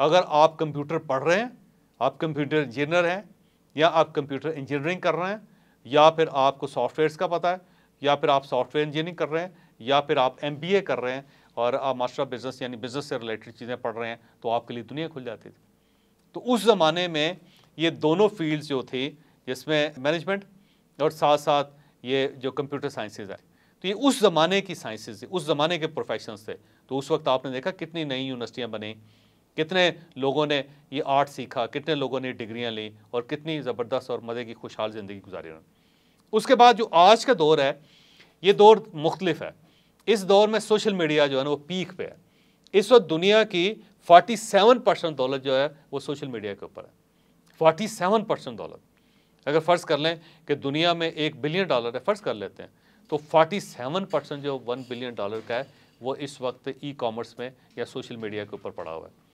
अगर आप कंप्यूटर पढ़ रहे हैं आप कंप्यूटर इंजीनियर हैं या आप कंप्यूटर इंजीनियरिंग कर रहे हैं या फिर आपको सॉफ्टवेयर्स का पता है या फिर आप सॉफ्टवेयर इंजीनियरिंग कर रहे हैं या फिर आप एम कर रहे हैं और आप मास्टर ऑफ बिज़नेस यानी बिज़नेस से रिलेटेड चीज़ें पढ़ रहे हैं तो आपके लिए दुनिया खुल जाती थी तो उस ज़माने में ये दोनों फील्ड्स जो थी जिसमें मैनेजमेंट और साथ साथ ये जो कंप्यूटर साइंसेज आए तो ये उस ज़माने की साइंसेज थी उस ज़माने के प्रोफेशंस थे तो उस वक्त आपने देखा कितनी नई यूनिवर्सिटियाँ बनी कितने लोगों ने ये आर्ट सीखा कितने लोगों ने डिग्रियाँ ली और कितनी ज़बरदस्त और मज़े की खुशहाल ज़िंदगी गुजारी उन्होंने उसके बाद जो आज का दौर है ये दौर मुख्तलिफ है इस दौर में सोशल मीडिया जो है ना वो पीक पे है इस वक्त दुनिया की 47 परसेंट दौलत जो है वो सोशल मीडिया के ऊपर है 47 परसेंट दौलत अगर फ़र्ज़ कर लें कि दुनिया में एक बिलियन डॉलर है फ़र्ज़ कर लेते हैं तो 47 परसेंट जो वन बिलियन डॉलर का है वो इस वक्त ई कॉमर्स में या सोशल मीडिया के ऊपर पड़ा हुआ है